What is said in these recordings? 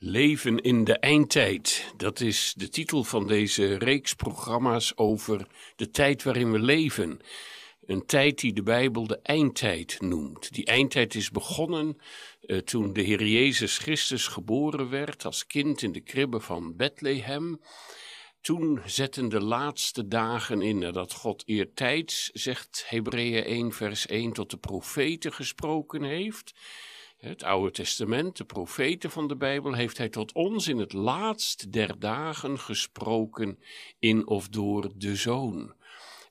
Leven in de eindtijd. Dat is de titel van deze reeks programma's over de tijd waarin we leven. Een tijd die de Bijbel de eindtijd noemt. Die eindtijd is begonnen eh, toen de Heer Jezus Christus geboren werd als kind in de kribben van Bethlehem. Toen zetten de laatste dagen in nadat God eertijds, zegt Hebreeën 1 vers 1, tot de profeten gesproken heeft het Oude Testament, de profeten van de Bijbel, heeft hij tot ons in het laatst der dagen gesproken in of door de Zoon.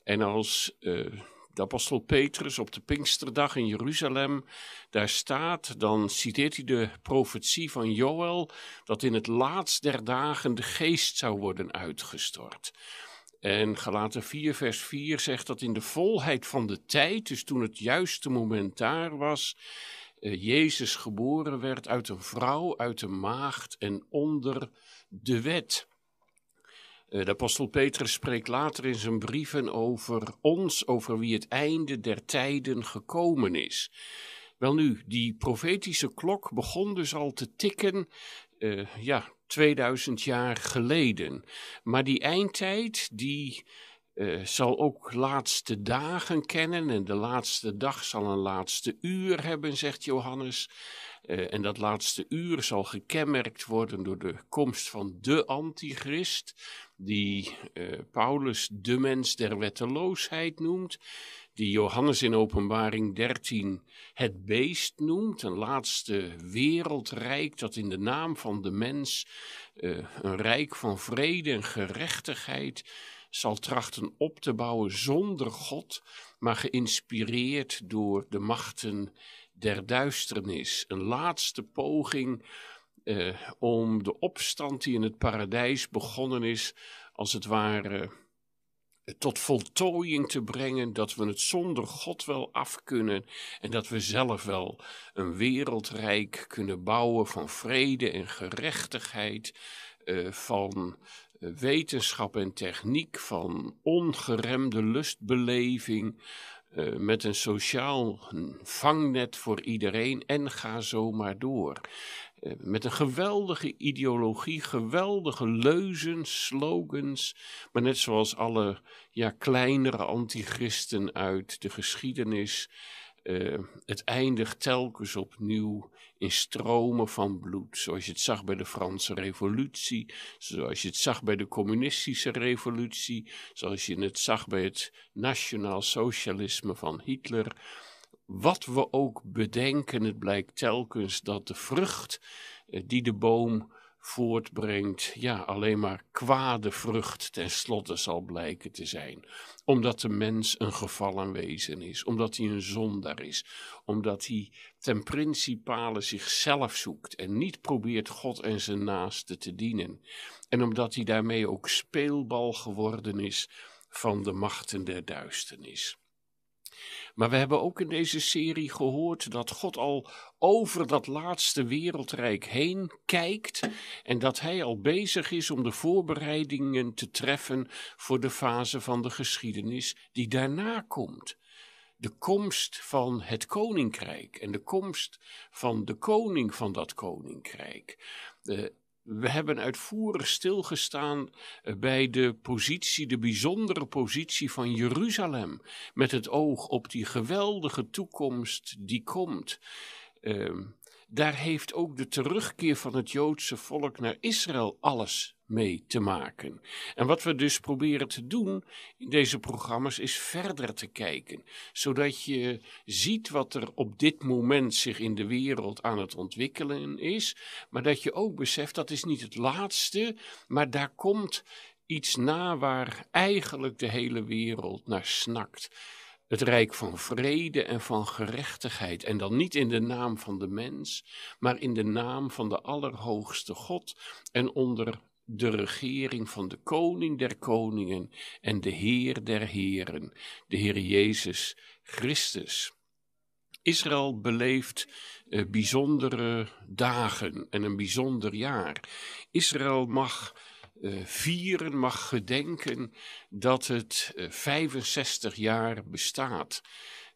En als eh, de apostel Petrus op de Pinksterdag in Jeruzalem daar staat, dan citeert hij de profetie van Joël dat in het laatst der dagen de geest zou worden uitgestort. En Galaten 4, vers 4 zegt dat in de volheid van de tijd, dus toen het juiste moment daar was, eh, Jezus geboren werd uit een vrouw, uit een maagd en onder de wet. Eh, de apostel Petrus spreekt later in zijn brieven over ons, over wie het einde der tijden gekomen is. Welnu, die profetische klok begon dus al te tikken, eh, ja, 2000 jaar geleden. Maar die eindtijd, die eh, zal ook laatste dagen kennen en de laatste dag zal een laatste uur hebben, zegt Johannes. Eh, en dat laatste uur zal gekenmerkt worden door de komst van de antichrist, die eh, Paulus de mens der wetteloosheid noemt, die Johannes in Openbaring 13 het beest noemt, een laatste wereldrijk dat in de naam van de mens een rijk van vrede en gerechtigheid zal trachten op te bouwen zonder God, maar geïnspireerd door de machten der duisternis. Een laatste poging eh, om de opstand die in het paradijs begonnen is, als het ware eh, tot voltooiing te brengen, dat we het zonder God wel af kunnen en dat we zelf wel een wereldrijk kunnen bouwen van vrede en gerechtigheid, eh, van wetenschap en techniek, van ongeremde lustbeleving, eh, met een sociaal vangnet voor iedereen en ga zo maar door. Eh, met een geweldige ideologie, geweldige leuzens, slogans, maar net zoals alle ja, kleinere antichristen uit de geschiedenis eh, het eindigt telkens opnieuw in stromen van bloed, zoals je het zag bij de Franse Revolutie, zoals je het zag bij de Communistische Revolutie, zoals je het zag bij het Nationaal Socialisme van Hitler. Wat we ook bedenken, het blijkt telkens dat de vrucht eh, die de boom voortbrengt, ja, alleen maar kwade vrucht ten slotte zal blijken te zijn. Omdat de mens een gevallen wezen is, omdat hij een zondaar is, omdat hij ten principale zichzelf zoekt en niet probeert God en zijn naasten te dienen. En omdat hij daarmee ook speelbal geworden is van de machten der duisternis. Maar we hebben ook in deze serie gehoord dat God al over dat laatste wereldrijk heen kijkt en dat hij al bezig is om de voorbereidingen te treffen voor de fase van de geschiedenis die daarna komt de komst van het koninkrijk en de komst van de koning van dat koninkrijk we hebben uitvoerig stilgestaan eh, bij de positie, de bijzondere positie van Jeruzalem. Met het oog op die geweldige toekomst die komt. Ehm, daar heeft ook de terugkeer van het Joodse volk naar Israël alles mee te maken. En wat we dus proberen te doen in deze programma's is verder te kijken, zodat je ziet wat er op dit moment zich in de wereld aan het ontwikkelen is, maar dat je ook beseft dat is niet het laatste, maar daar komt iets na waar eigenlijk de hele wereld naar snakt. Het rijk van vrede en van gerechtigheid. En dan niet in de naam van de mens, maar in de naam van de Allerhoogste God en onder de regering van de koning der koningen en de heer der heren, de Heer Jezus Christus. Israël beleeft eh, bijzondere dagen en een bijzonder jaar. Israël mag eh, vieren, mag gedenken dat het 65 eh, jaar bestaat.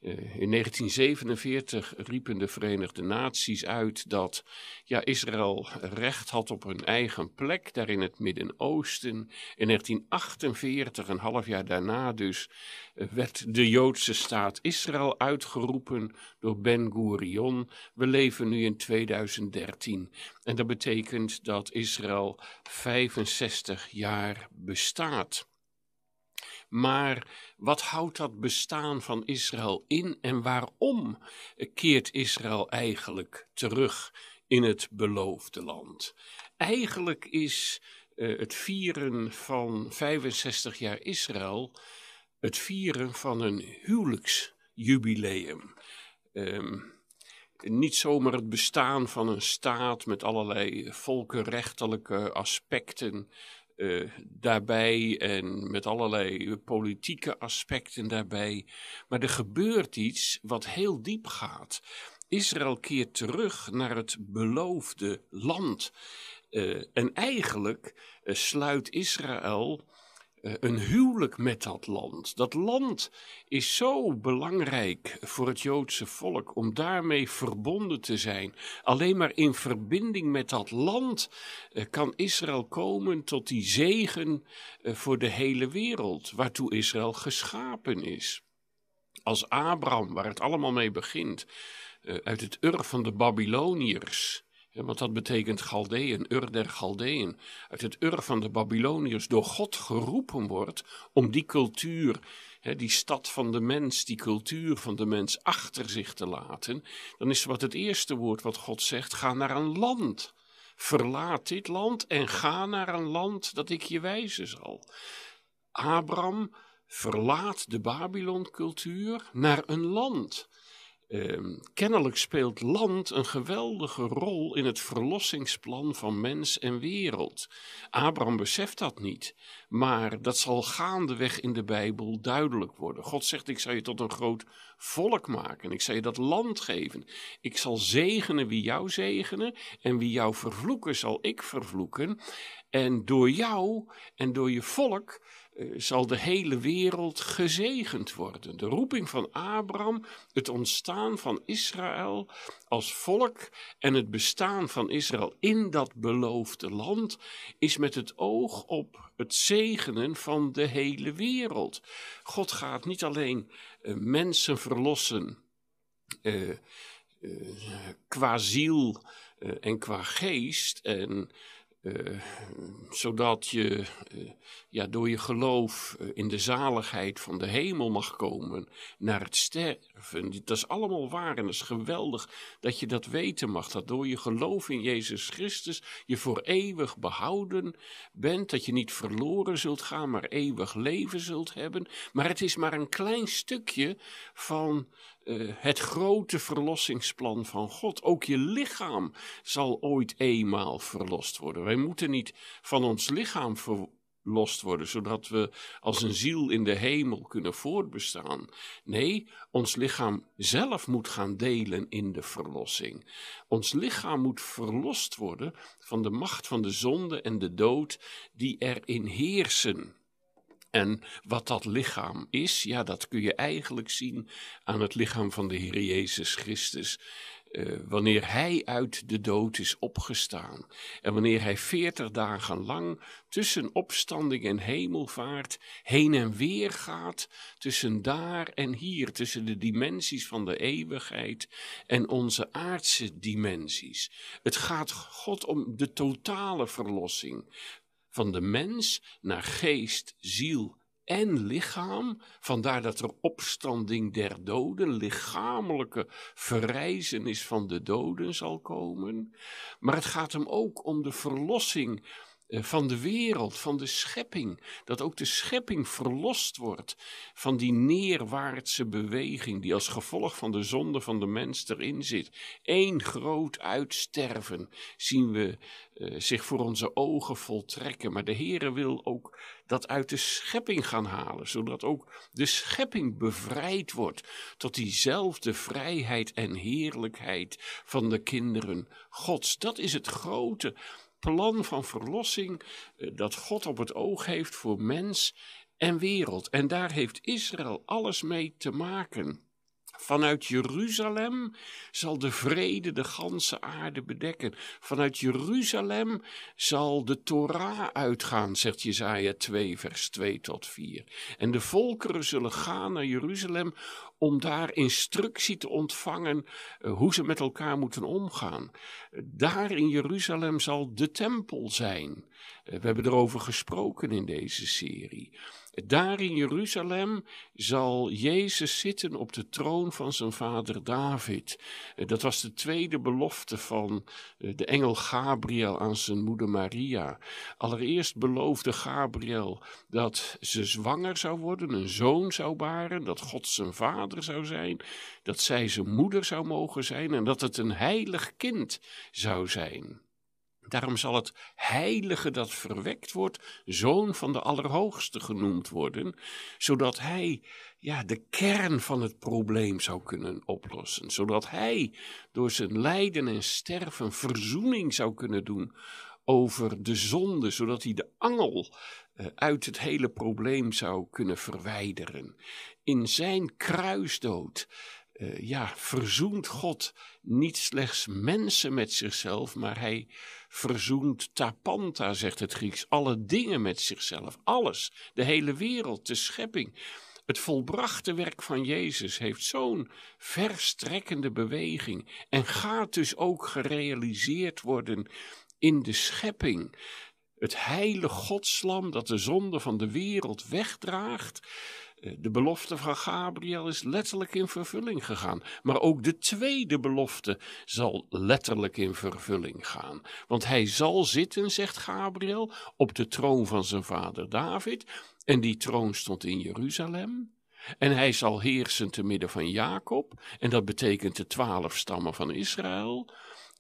Eh, in 1947 riepen de Verenigde Naties uit dat ja, Israël recht had op een eigen plek, daar in het Midden-Oosten. In 1948, een half jaar daarna dus, eh, werd de Joodse staat Israël uitgeroepen door Ben Gurion. We leven nu in 2013 en dat betekent dat Israël 65 jaar bestaat. Maar wat houdt dat bestaan van Israël in en waarom keert Israël eigenlijk terug in het beloofde land? Eigenlijk is eh, het vieren van 65 jaar Israël het vieren van een huwelijksjubileum. Ehm, niet zomaar het bestaan van een staat met allerlei volkenrechtelijke aspecten, eh, daarbij en met allerlei politieke aspecten daarbij. Maar er gebeurt iets wat heel diep gaat. Israël keert terug naar het beloofde land. Eh, en eigenlijk eh, sluit Israël eh, een huwelijk met dat land. Dat land is zo belangrijk voor het Joodse volk om daarmee verbonden te zijn. Alleen maar in verbinding met dat land eh, kan Israël komen tot die zegen eh, voor de hele wereld, waartoe Israël geschapen is. Als Abraham, waar het allemaal mee begint, uit het Ur van de Babyloniërs want dat betekent Galdeën, Ur der Galdeën. Uit het Ur van de Babyloniërs door God geroepen wordt om die cultuur, die stad van de mens, die cultuur van de mens achter zich te laten. Dan is wat het eerste woord wat God zegt: ga naar een land. Verlaat dit land en ga naar een land dat ik je wijzen zal. Abraham verlaat de Babylon-cultuur naar een land Ehm, kennelijk speelt land een geweldige rol in het verlossingsplan van mens en wereld. Abraham beseft dat niet, maar dat zal gaandeweg in de Bijbel duidelijk worden. God zegt: Ik zal je tot een groot volk maken, ik zal je dat land geven. Ik zal zegenen wie jou zegenen, en wie jou vervloeken zal ik vervloeken. En door jou en door je volk eh, zal de hele wereld gezegend worden. De roeping van Abraham, het ontstaan van Israël als volk en het bestaan van Israël in dat beloofde land is met het oog op het zegenen van de hele wereld. God gaat niet alleen eh, mensen verlossen eh, qua ziel en qua geest en zodat je ja, door je geloof eh, in de zaligheid van de hemel mag komen, naar het sterven. Dat is allemaal waar en dat is geweldig dat je dat weten mag. Dat door je geloof in Jezus Christus je voor eeuwig behouden bent, dat je niet verloren zult gaan, maar eeuwig leven zult hebben. Maar het is maar een klein stukje van eh, het grote verlossingsplan van God. Ook je lichaam zal ooit eenmaal verlost worden. Wij moeten niet van ons lichaam ver los worden, zodat we als een ziel in de hemel kunnen voortbestaan. Nee, ons lichaam zelf moet gaan delen in de verlossing. Ons lichaam moet verlost worden van de macht van de zonde en de dood die erin heersen. En wat dat lichaam is, ja, dat kun je eigenlijk zien aan het lichaam van de Heer Jezus Christus. Eh, wanneer hij uit de dood is opgestaan en wanneer hij veertig dagen lang tussen opstanding en hemelvaart heen en weer gaat, tussen daar en hier, tussen de dimensies van de eeuwigheid en onze aardse dimensies. Het gaat God om de totale verlossing van de mens naar geest, ziel en lichaam, vandaar dat er opstanding der doden, lichamelijke verrijzenis van de doden zal komen. Maar het gaat hem ook om de verlossing eh, van de wereld, van de schepping. Dat ook de schepping verlost wordt van die neerwaartse beweging die als gevolg van de zonde van de mens erin zit. Eén groot uitsterven zien we eh, zich voor onze ogen voltrekken. Maar de Heere wil ook dat uit de schepping gaan halen, zodat ook de schepping bevrijd wordt tot diezelfde vrijheid en heerlijkheid van de kinderen Gods. Dat is het grote plan van verlossing eh, dat God op het oog heeft voor mens en wereld. En daar heeft Israël alles mee te maken. Vanuit Jeruzalem zal de vrede de ganse aarde bedekken. Vanuit Jeruzalem zal de Torah uitgaan, zegt Jezaja 2, vers 2 tot 4. En de volkeren zullen gaan naar Jeruzalem om daar instructie te ontvangen eh, hoe ze met elkaar moeten omgaan. Daar in Jeruzalem zal de tempel zijn. Eh, we hebben erover gesproken in deze serie. Daar in Jeruzalem zal Jezus zitten op de troon van zijn vader David. Eh, dat was de tweede belofte van eh, de engel Gabriel aan zijn moeder Maria. Allereerst beloofde Gabriel dat ze zwanger zou worden, een zoon zou baren, dat God zijn vader zou zijn, dat zij zijn moeder zou mogen zijn en dat het een heilig kind zou zijn. Daarom zal het heilige dat verwekt wordt, zoon van de Allerhoogste genoemd worden, zodat hij ja, de kern van het probleem zou kunnen oplossen. Zodat hij door zijn lijden en sterven verzoening zou kunnen doen over de zonde, zodat hij de angel eh, uit het hele probleem zou kunnen verwijderen. In zijn kruisdood. Eh, ja, verzoent God niet slechts mensen met zichzelf, maar hij verzoent tapanta, zegt het Grieks, alle dingen met zichzelf, alles, de hele wereld, de schepping. Het volbrachte werk van Jezus heeft zo'n verstrekkende beweging en gaat dus ook gerealiseerd worden in de schepping. Het heilige godslam dat de zonde van de wereld wegdraagt, eh, de belofte van Gabriel is letterlijk in vervulling gegaan. Maar ook de tweede belofte zal letterlijk in vervulling gaan. Want hij zal zitten, zegt Gabriel, op de troon van zijn vader David. En die troon stond in Jeruzalem. En hij zal heersen te midden van Jacob. En dat betekent de twaalf stammen van Israël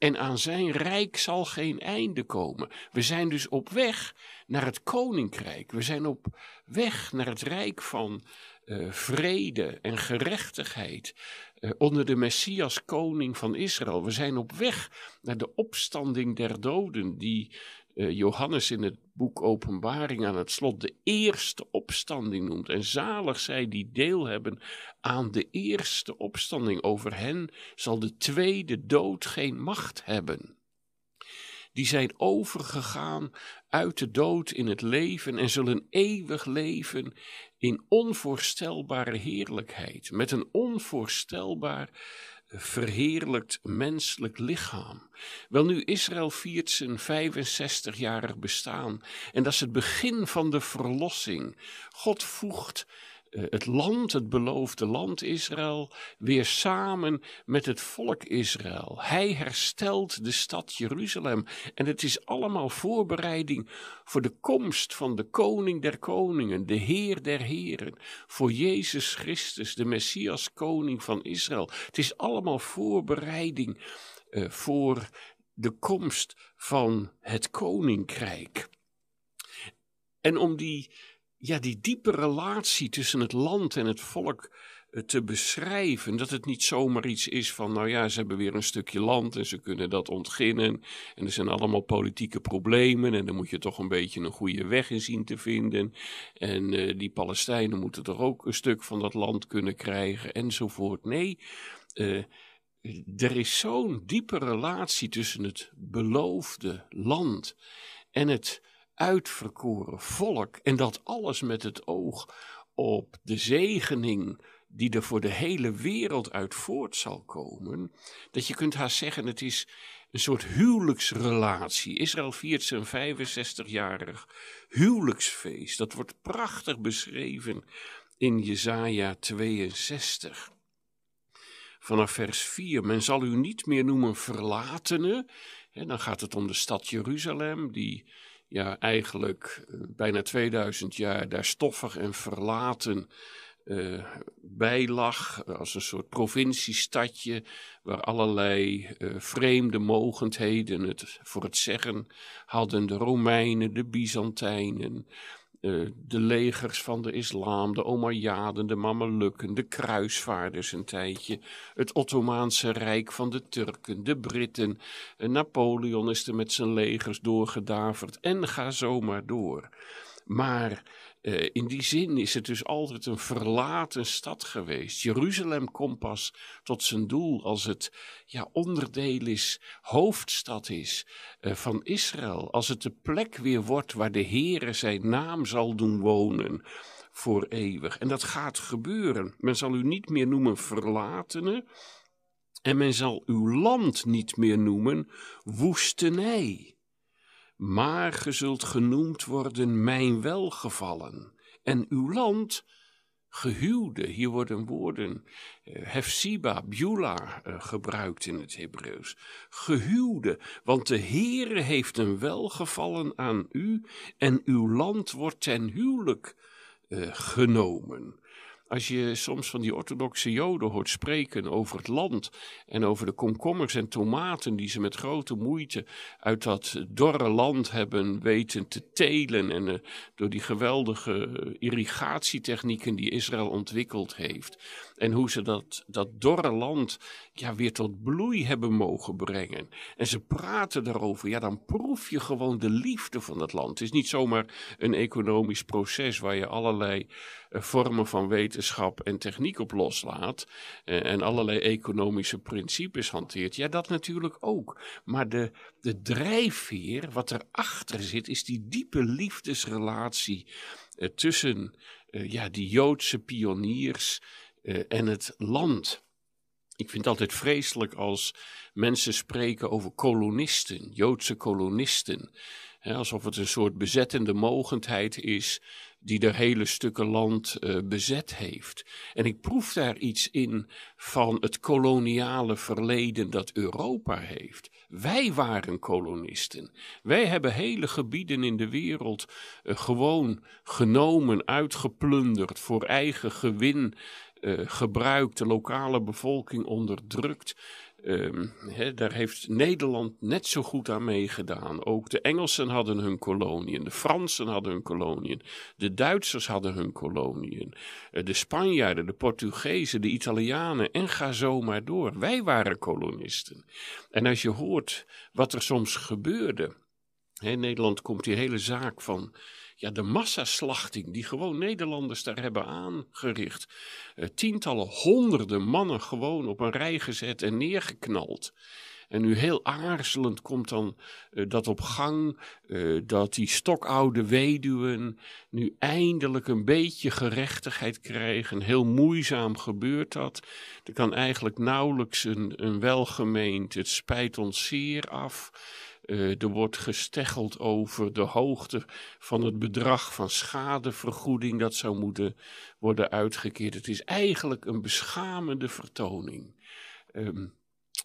en aan zijn rijk zal geen einde komen. We zijn dus op weg naar het koninkrijk. We zijn op weg naar het rijk van eh, vrede en gerechtigheid eh, onder de Messias, koning van Israël. We zijn op weg naar de opstanding der doden die eh, Johannes in het boek Openbaring aan het slot de eerste opstanding noemt. En zalig zij die deel hebben aan de eerste opstanding. Over hen zal de tweede dood geen macht hebben. Die zijn overgegaan uit de dood in het leven en zullen eeuwig leven in onvoorstelbare heerlijkheid. Met een onvoorstelbaar verheerlijkt menselijk lichaam. wel, nu Israël viert zijn 65-jarig bestaan en dat is het begin van de verlossing. God voegt eh, het land, het beloofde land Israël, weer samen met het volk Israël. Hij herstelt de stad Jeruzalem. En het is allemaal voorbereiding voor de komst van de koning der koningen, de heer der heren, voor Jezus Christus, de Messias koning van Israël. Het is allemaal voorbereiding eh, voor de komst van het koninkrijk. En om die ja, die diepe relatie tussen het land en het volk eh, te beschrijven. Dat het niet zomaar iets is van, nou ja, ze hebben weer een stukje land en ze kunnen dat ontginnen. En er zijn allemaal politieke problemen en dan moet je toch een beetje een goede weg in zien te vinden. En eh, die Palestijnen moeten toch ook een stuk van dat land kunnen krijgen enzovoort. Nee, eh, er is zo'n diepe relatie tussen het beloofde land en het uitverkoren volk. En dat alles met het oog op de zegening die er voor de hele wereld uit voort zal komen. Dat je kunt haast zeggen, het is een soort huwelijksrelatie. Israël viert zijn 65-jarig huwelijksfeest. Dat wordt prachtig beschreven in Jesaja 62. Vanaf vers 4, men zal u niet meer noemen verlatene. En dan gaat het om de stad Jeruzalem, die ja, eigenlijk eh, bijna 2000 jaar daar stoffig en verlaten uh, bij lag. Eh, als een soort provinciestadje waar allerlei vreemde mogendheden het voor het zeggen hadden. De Romeinen, de Byzantijnen, eh, de legers van de islam, de Omayyaden, de Mamelukken, de kruisvaarders een tijdje, het Ottomaanse Rijk van de Turken, de Britten, eh, Napoleon is er met zijn legers doorgedaverd en ga zomaar door. Maar eh, in die zin is het dus altijd een verlaten stad geweest. Jeruzalem komt pas tot zijn doel als het ja, onderdeel is, hoofdstad is eh, van Israël. Als het de plek weer wordt waar de Heere zijn naam zal doen wonen voor eeuwig. En dat gaat gebeuren. Men zal u niet meer noemen verlatene. En men zal uw land niet meer noemen woestenij maar ge zult genoemd worden mijn welgevallen, en uw land gehuwde. Hier worden woorden eh, hefsiba, biula eh, gebruikt in het Hebreeuws. Gehuwde, want de Heere heeft een welgevallen aan u en uw land wordt ten huwelijk eh, genomen. Als je soms van die orthodoxe Joden hoort spreken over het land en over de komkommers en tomaten die ze met grote moeite uit dat dorre land hebben weten te telen en eh, door die geweldige irrigatietechnieken die Israël ontwikkeld heeft. En hoe ze dat, dat dorre land ja, weer tot bloei hebben mogen brengen. En ze praten daarover. Ja, dan proef je gewoon de liefde van het land. Het is niet zomaar een economisch proces waar je allerlei eh, vormen van wetenschap en techniek op loslaat. Eh, en allerlei economische principes hanteert. Ja, dat natuurlijk ook. Maar de, de drijfveer, wat erachter zit, is die diepe liefdesrelatie eh, tussen ja, die Joodse pioniers eh, en het land. Ik vind het altijd vreselijk als mensen spreken over kolonisten, Joodse kolonisten. alsof het een soort bezettende mogendheid is die er hele stukken land eh, bezet heeft. En ik proef daar iets in van het koloniale verleden dat Europa heeft. Wij waren kolonisten. Wij hebben hele gebieden in de wereld eh, gewoon genomen, uitgeplunderd voor eigen gewin eh, gebruikt, de lokale bevolking onderdrukt. Ehm, daar heeft Nederland net zo goed aan meegedaan. Ook de Engelsen hadden hun koloniën, de Fransen hadden hun koloniën, de Duitsers hadden hun koloniën, eh, de Spanjaarden, de Portugezen, de Italianen en ga zo maar door. Wij waren kolonisten. En als je hoort wat er soms gebeurde. Nederland komt die hele zaak van ja, de massaslachting die gewoon Nederlanders daar hebben aangericht. Eh, tientallen, honderden mannen gewoon op een rij gezet en neergeknald. En nu heel aarzelend komt dan eh, dat op gang eh, dat die stokoude weduwen nu eindelijk een beetje gerechtigheid krijgen. Heel moeizaam gebeurt dat. Er kan eigenlijk nauwelijks een, een welgemeend het spijt ons zeer af. Eh, er wordt gesteggeld over de hoogte van het bedrag van schadevergoeding dat zou moeten worden uitgekeerd. Het is eigenlijk een beschamende vertoning. Ehm,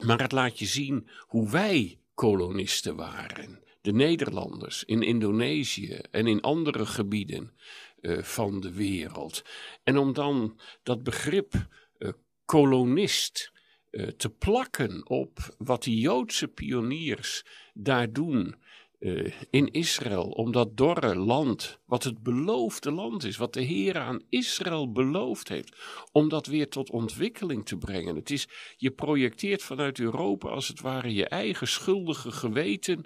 maar het laat je zien hoe wij kolonisten waren. De Nederlanders in Indonesië en in andere gebieden eh, van de wereld. En om dan dat begrip eh, kolonist eh, te plakken op wat die Joodse pioniers daar doen. Eh, in Israël, om dat dorre land, wat het beloofde land is, wat de Heer aan Israël beloofd heeft, om dat weer tot ontwikkeling te brengen. Het is, je projecteert vanuit Europa als het ware je eigen schuldige geweten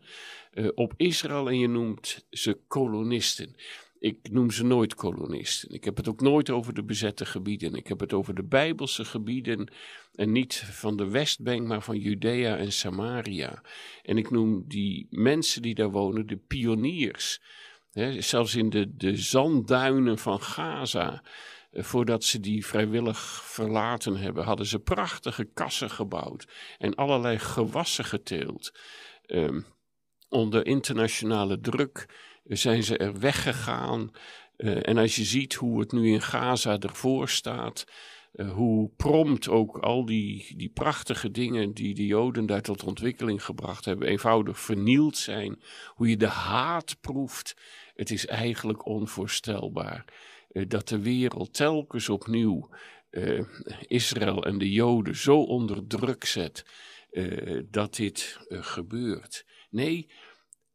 eh, op Israël en je noemt ze kolonisten. Ik noem ze nooit kolonisten. Ik heb het ook nooit over de bezette gebieden. Ik heb het over de Bijbelse gebieden. En niet van de Westbank, maar van Judea en Samaria. En ik noem die mensen die daar wonen de pioniers. zelfs in de, de zandduinen van Gaza eh, voordat ze die vrijwillig verlaten hebben, hadden ze prachtige kassen gebouwd en allerlei gewassen geteeld. Ehm, onder internationale druk zijn ze er weggegaan. Eh, en als je ziet hoe het nu in Gaza ervoor staat, eh, hoe prompt ook al die, die prachtige dingen die de Joden daar tot ontwikkeling gebracht hebben, eenvoudig vernield zijn, hoe je de haat proeft, het is eigenlijk onvoorstelbaar eh, dat de wereld telkens opnieuw Israël en de Joden zo onder druk zet dat dit gebeurt. Nee,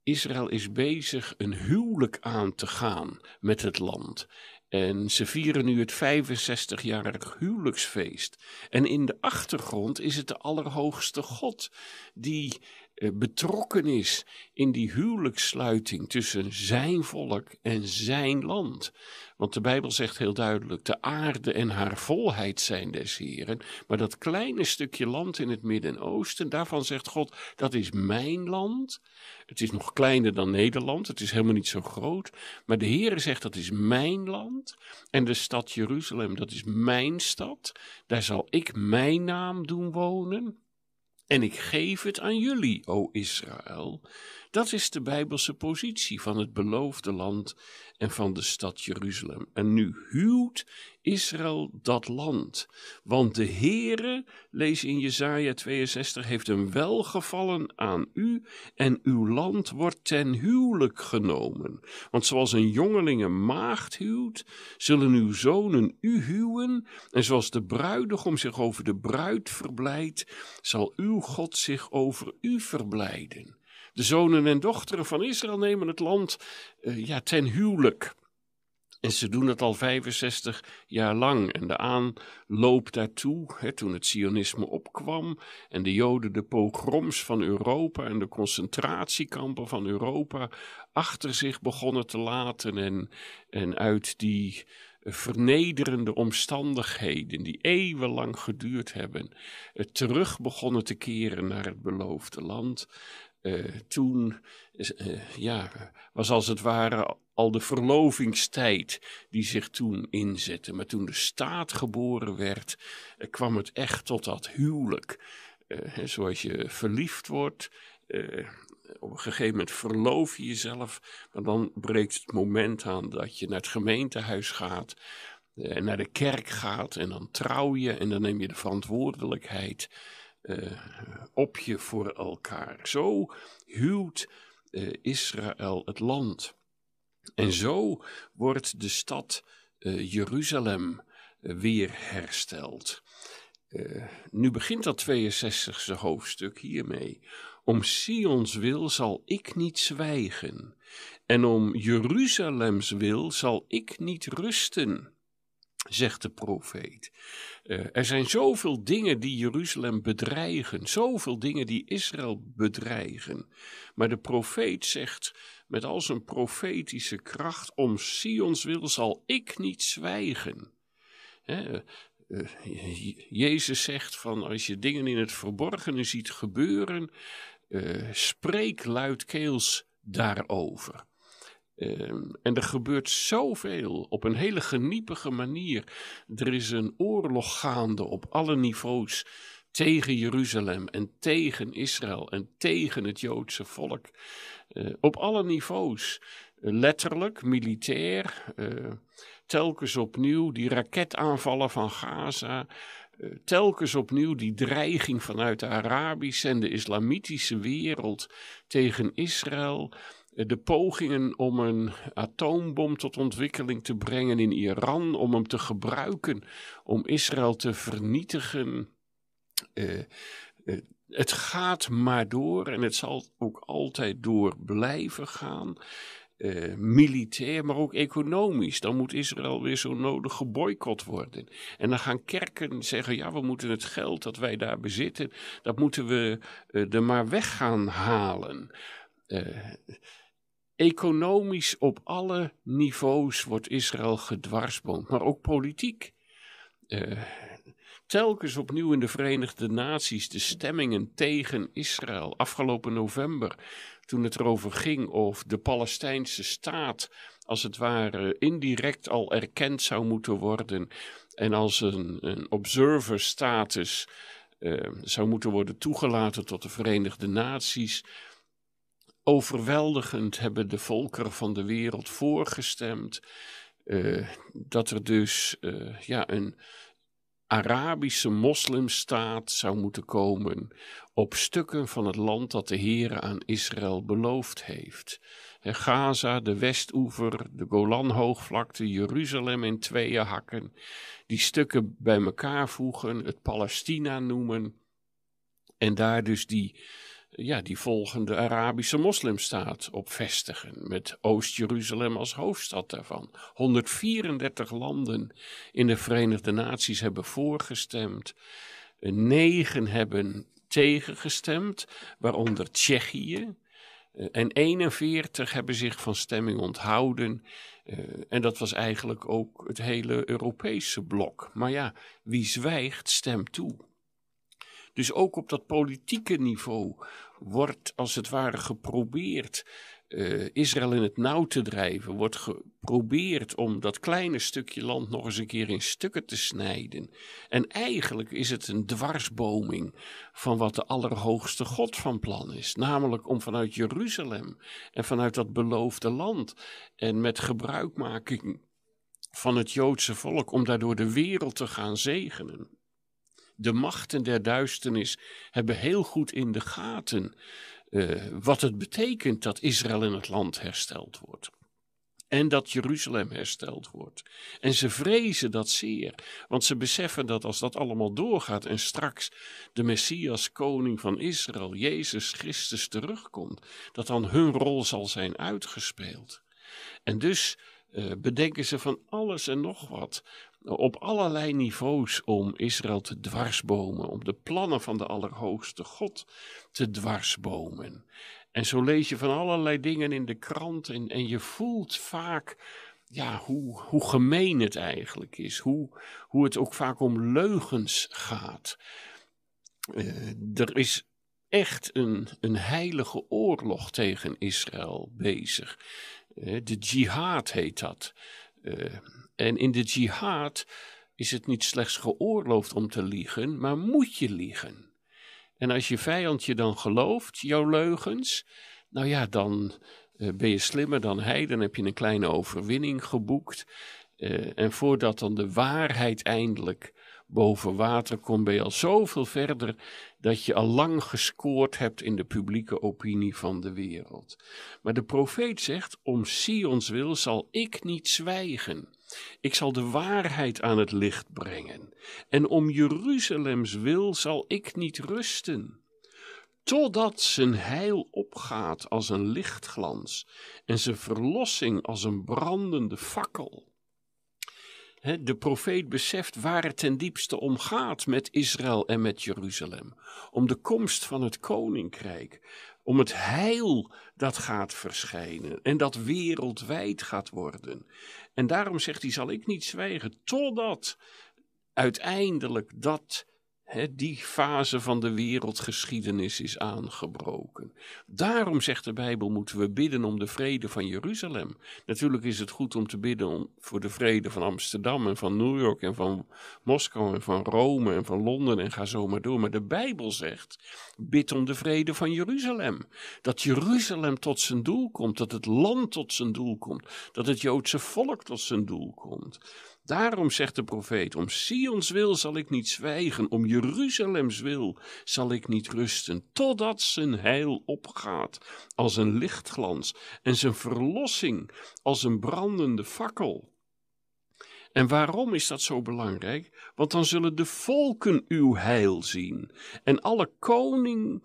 Israël is bezig een huwelijk aan te gaan met het land. En ze vieren nu het 65-jarig huwelijksfeest. En in de achtergrond is het de Allerhoogste God die eh, betrokken is in die huwelijkssluiting tussen zijn volk en zijn land. Want de Bijbel zegt heel duidelijk: de aarde en haar volheid zijn des Heren. Maar dat kleine stukje land in het Midden-Oosten, daarvan zegt God: dat is mijn land. Het is nog kleiner dan Nederland, het is helemaal niet zo groot. Maar de Heere zegt: dat is mijn land. En de stad Jeruzalem, dat is mijn stad. Daar zal ik mijn naam doen wonen. En ik geef het aan jullie, o Israël. Dat is de Bijbelse positie van het beloofde land en van de stad Jeruzalem. En nu huwt Israël dat land. Want de Heere, lees in Jesaja 62, heeft een welgevallen aan u en uw land wordt ten huwelijk genomen. Want zoals een jongeling een maagd huwt, zullen uw zonen u huwen. En zoals de bruidegom zich over de bruid verblijdt, zal uw God zich over u verblijden. De zonen en dochteren van Israël nemen het land eh, ja, ten huwelijk. En ze doen het al 65 jaar lang. En de aanloop daartoe, hè, toen het Zionisme opkwam en de Joden de pogroms van Europa en de concentratiekampen van Europa achter zich begonnen te laten. En, en uit die eh, vernederende omstandigheden die eeuwenlang geduurd hebben, eh, terug begonnen te keren naar het beloofde land. Eh, toen eh, was als het ware al de verlovingstijd die zich toen inzette. Maar toen de staat geboren werd, eh, kwam het echt tot dat huwelijk. zoals je verliefd wordt, op een gegeven moment verloof je jezelf, maar dan breekt het moment aan dat je naar het gemeentehuis gaat, en naar de kerk gaat en dan trouw je en dan neem je de verantwoordelijkheid. Eh, op je voor elkaar. Zo huwt eh, Israël het land. En zo wordt de stad eh, Jeruzalem weer hersteld. nu begint dat 62e hoofdstuk hiermee. Om Sions wil zal ik niet zwijgen, en om Jeruzalems wil zal ik niet rusten zegt de profeet. Eh, er zijn zoveel dingen die Jeruzalem bedreigen, zoveel dingen die Israël bedreigen. Maar de profeet zegt met al zijn profetische kracht: Om Sions wil zal ik niet zwijgen. Eh, Jezus zegt van als je dingen in het verborgene ziet gebeuren, eh, spreek luidkeels daarover. Ehm, en er gebeurt zoveel op een hele geniepige manier. Er is een oorlog gaande op alle niveaus tegen Jeruzalem en tegen Israël en tegen het Joodse volk. Eh, op alle niveaus. Eh, letterlijk, militair, eh, telkens opnieuw die raketaanvallen van Gaza. telkens opnieuw die dreiging vanuit de Arabische en de Islamitische wereld tegen Israël de pogingen om een atoombom tot ontwikkeling te brengen in Iran, om hem te gebruiken om Israël te vernietigen. Eh, eh, het gaat maar door en het zal ook altijd door blijven gaan. Eh, militair, maar ook economisch. Dan moet Israël weer zo nodig geboycott worden. En dan gaan kerken zeggen: ja, we moeten het geld dat wij daar bezitten, dat moeten we er maar weg gaan halen. Economisch op alle niveaus wordt Israël gedwarsboomd, maar ook politiek. Eh, telkens opnieuw in de Verenigde Naties de stemmingen tegen Israël. Afgelopen november, toen het erover ging of de Palestijnse staat als het ware indirect al erkend zou moeten worden en als een, een observer status eh, zou moeten worden toegelaten tot de Verenigde Naties overweldigend hebben de volkeren van de wereld voorgestemd. Eh, dat er dus eh, ja, een Arabische moslimstaat zou moeten komen op stukken van het land dat de Heer aan Israël beloofd heeft. Gaza, de Westoever, de Golanhoogvlakte, Jeruzalem in tweeën hakken, die stukken bij elkaar voegen, het Palestina noemen en daar dus die ja, die volgende Arabische moslimstaat op vestigen, met Oost-Jeruzalem als hoofdstad daarvan. 134 landen in de Verenigde Naties hebben voorgestemd, negen hebben tegengestemd, waaronder Tsjechië. Eh, en 41 hebben zich van stemming onthouden. Eh, en dat was eigenlijk ook het hele Europese blok. Maar ja, wie zwijgt, stemt toe. Dus ook op dat politieke niveau wordt als het ware geprobeerd eh, Israël in het nauw te drijven, wordt geprobeerd om dat kleine stukje land nog eens een keer in stukken te snijden. En eigenlijk is het een dwarsboming van wat de Allerhoogste God van plan is, namelijk om vanuit Jeruzalem en vanuit dat beloofde land en met gebruikmaking van het Joodse volk om daardoor de wereld te gaan zegenen de machten der duisternis hebben heel goed in de gaten eh, wat het betekent dat Israël in het land hersteld wordt. En dat Jeruzalem hersteld wordt. En ze vrezen dat zeer. Want ze beseffen dat als dat allemaal doorgaat en straks de Messias, koning van Israël, Jezus Christus terugkomt, dat dan hun rol zal zijn uitgespeeld. En dus eh, bedenken ze van alles en nog wat op allerlei niveaus om Israël te dwarsbomen, om de plannen van de Allerhoogste God te dwarsbomen. En zo lees je van allerlei dingen in de krant en, en je voelt vaak ja, hoe, hoe gemeen het eigenlijk is, hoe, hoe het ook vaak om leugens gaat. Eh, er is echt een, een heilige oorlog tegen Israël bezig. Eh, de jihad heet dat. Eh, en in de jihad is het niet slechts geoorloofd om te liegen, maar moet je liegen. En als je vijand je dan gelooft, jouw leugens, nou ja, dan eh, ben je slimmer dan hij, dan heb je een kleine overwinning geboekt. Eh, en voordat dan de waarheid eindelijk boven water komt, ben je al zoveel verder dat je al lang gescoord hebt in de publieke opinie van de wereld. Maar de profeet zegt: Om Sions wil zal ik niet zwijgen. Ik zal de waarheid aan het licht brengen. En om Jeruzalems wil zal ik niet rusten. Totdat zijn heil opgaat als een lichtglans en zijn verlossing als een brandende fakkel de profeet beseft waar het ten diepste om gaat met Israël en met Jeruzalem. Om de komst van het koninkrijk. Om het heil dat gaat verschijnen en dat wereldwijd gaat worden. En daarom zegt hij: zal ik niet zwijgen totdat uiteindelijk dat die fase van de wereldgeschiedenis is aangebroken. Daarom zegt de Bijbel: moeten we bidden om de vrede van Jeruzalem. Natuurlijk is het goed om te bidden om, voor de vrede van Amsterdam en van New York en van Moskou en van Rome en van Londen en ga zo maar door. Maar de Bijbel zegt: bid om de vrede van Jeruzalem. Dat Jeruzalem tot zijn doel komt, dat het land tot zijn doel komt, dat het Joodse volk tot zijn doel komt. Daarom zegt de profeet: Om Sions wil zal ik niet zwijgen, om Jeruzalems wil zal ik niet rusten, totdat zijn heil opgaat als een lichtglans en zijn verlossing als een brandende fakkel. En waarom is dat zo belangrijk? Want dan zullen de volken uw heil zien en alle koning,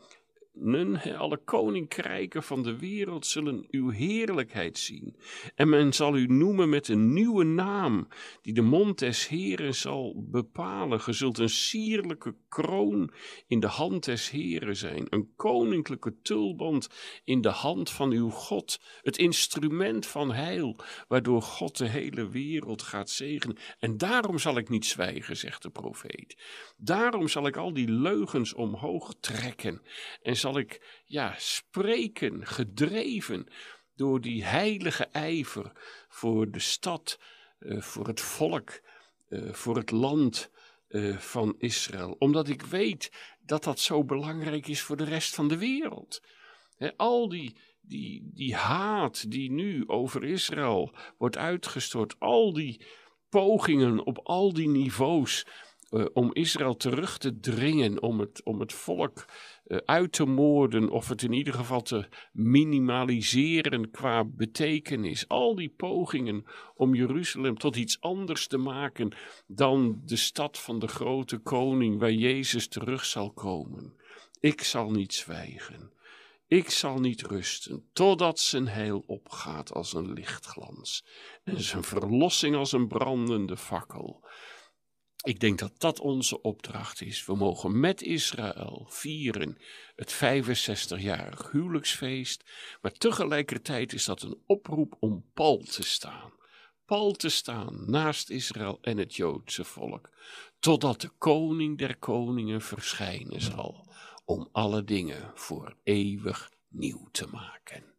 alle koninkrijken van de wereld zullen uw heerlijkheid zien. En men zal u noemen met een nieuwe naam, die de mond des Heeren zal bepalen. Ge zult een sierlijke kroon in de hand des Heeren zijn, een koninklijke tulband in de hand van uw God, het instrument van heil, waardoor God de hele wereld gaat zegenen. En daarom zal ik niet zwijgen, zegt de profeet. Daarom zal ik al die leugens omhoog trekken en zal ik ja, spreken, gedreven door die heilige ijver voor de stad, eh, voor het volk, eh, voor het land eh, van Israël. Omdat ik weet dat dat zo belangrijk is voor de rest van de wereld. He, al die, die, die haat die nu over Israël wordt uitgestort, al die pogingen op al die niveaus eh, om Israël terug te dringen, om het, om het volk eh, uit te moorden of het in ieder geval te minimaliseren qua betekenis. Al die pogingen om Jeruzalem tot iets anders te maken dan de stad van de grote koning waar Jezus terug zal komen. Ik zal niet zwijgen. Ik zal niet rusten totdat zijn heil opgaat als een lichtglans en zijn verlossing als een brandende fakkel. Ik denk dat dat onze opdracht is. We mogen met Israël vieren het 65-jarig huwelijksfeest, maar tegelijkertijd is dat een oproep om pal te staan. Pal te staan naast Israël en het Joodse volk, totdat de koning der koningen verschijnen zal om alle dingen voor eeuwig nieuw te maken.